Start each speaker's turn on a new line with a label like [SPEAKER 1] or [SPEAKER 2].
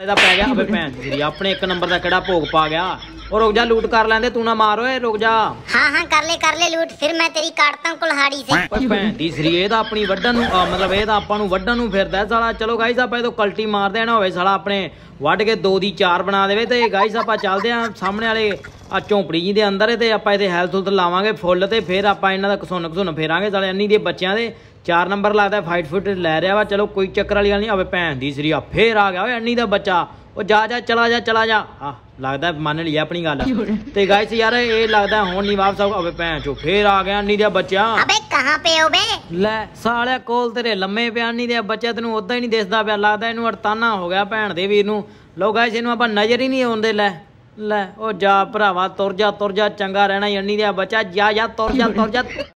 [SPEAKER 1] ਇਹਦਾ ਪੈ ਗਿਆ ਅਬੇ ਭੈਣ
[SPEAKER 2] ਜੀ ਆਪਣੇ ਇੱਕ ਨੰਬਰ ਦਾ ਕਿਹੜਾ ਭੋਗ ਪਾ ਗਿਆ ਉਹ ਰੁਕ ਜਾ ਲੂਟ ਕਰ ਲੈਂਦੇ ਤੂੰ ਨਾ ਮਾਰ ਓਏ ਰੁਕ
[SPEAKER 1] ਜਾ ਹਾਂ ਹਾਂ ਕਰ ਲੈ ਕਰ ਲੈ ਲੂਟ ਫਿਰ ਮੈਂ ਤੇਰੀ ਕਾਟਤਾ ਕੁਲਹਾੜੀ ਸੇ
[SPEAKER 2] ਓਏ ਭੈਣ ਦੀ ਸਰੀ ਇਹ ਤਾਂ ਆਪਣੀ ਵੱਡਣ ਨੂੰ ਮਤਲਬ ਇਹ ਤਾਂ ਆਪਾਂ ਨੂੰ ਵੱਡਣ ਨੂੰ ਫਿਰਦਾ ਸਾਲਾ ਚਲੋ ਗਾਈਸ ਆਪਾਂ ਇਹ ਤੋਂ ਕਲਟੀ ਮਾਰਦੇ ਆ ਨਾ ਹੋਵੇ ਸਾਲਾ ਆਪਣੇ ਵੱਢ ਕੇ 2 ਦੀ 4 ਬਣਾ ਦੇਵੇ ਤੇ ਗਾਈਸ ਆਪਾਂ ਚੱਲਦੇ ਆ ਸਾਹਮਣੇ ਵਾਲੇ ਆ ਝੌਂਪੜੀ ਜੀ ਦੇ ਅੰਦਰ ਤੇ ਆਪਾਂ ਇਹਦੇ ਹੈਲਥ ਹੁਲਤ ਲਾਵਾਂਗੇ ਫੁੱਲ ਤੇ ਫਿਰ ਆਪਾਂ ਇਹਨਾਂ ਦਾ ਕਸੁੰਨ ਕਸੁੰਨ ਫੇਰਾਂਗੇ ਸਾਲੇ ਅੰਨੀ ਦੇ ਬੱਚਿਆਂ ਦੇ ਚਾਰ ਨੰਬਰ ਲੱਗਦਾ ਫਾਈਟ ਫੁੱਟ ਲੈ ਰਿਹਾ ਵਾ ਚਲੋ ਕੋਈ ਚੱਕਰ ਵਾਲੀ ਗੱਲ ਨਹੀਂ ਆਵੇ ਭੈਣ ਦੀ ਸਰੀਆ ਫੇਰ ਆ ਗਿਆ ਓਏ ਅੰਨੀ ਦਾ ਬੱਚਾ ਉਹ ਜਾ ਜਾ ਚਲਾ ਜਾ ਚਲਾ ਜਾ ਆ ਲੱਗਦਾ ਮੰਨ ਲਈ ਆਪਣੀ ਗੱਲ ਤੇ ਗਾਇਸ ਯਾਰ ਇਹ ਲੱਗਦਾ ਹੁਣ ਨਹੀਂ ਵਾਪਸ ਆਵੇ ਭੈਣ ਚੋ ਫੇਰ ਆ ਗਿਆ ਅੰਨੀ ਦੇ ਬੱਚਾ ਅਬੇ
[SPEAKER 3] ਕਹਾਂ ਪਏ ਹੋ ਬੇ
[SPEAKER 2] ਲੈ ਸਾਲਿਆ ਕੋਲ ਤੇਰੇ ਲੰਮੇ ਪਿਆ ਅੰਨੀ ਦੇ ਬੱਚਾ ਤੈਨੂੰ ਉਦਾਂ ਹੀ ਨਹੀਂ ਦਿਸਦਾ ਪਿਆ ਲੱਗਦਾ ਇਹਨੂੰ ਅੜਤਾਨਾ ਹੋ ਗਿਆ ਭੈਣ ਦੇ ਵੀਰ ਨੂੰ ਲੋ ਗਾਇਸ ਇਹਨੂੰ ਆਪਾਂ ਨਜ਼ਰ ਹੀ ਨਹੀਂ ਆਉਂਦੇ ਲੈ ਲੈ ਉਹ ਜਾ ਭਰਾਵਾ ਤੁਰ ਜਾ ਤੁਰ ਜਾ ਚੰਗਾ ਰਹਿਣਾ ਅੰਨੀ ਦੇ ਬੱਚਾ ਜਾ ਜਾ ਤੁਰ ਜਾ ਤੁਰ ਜਾ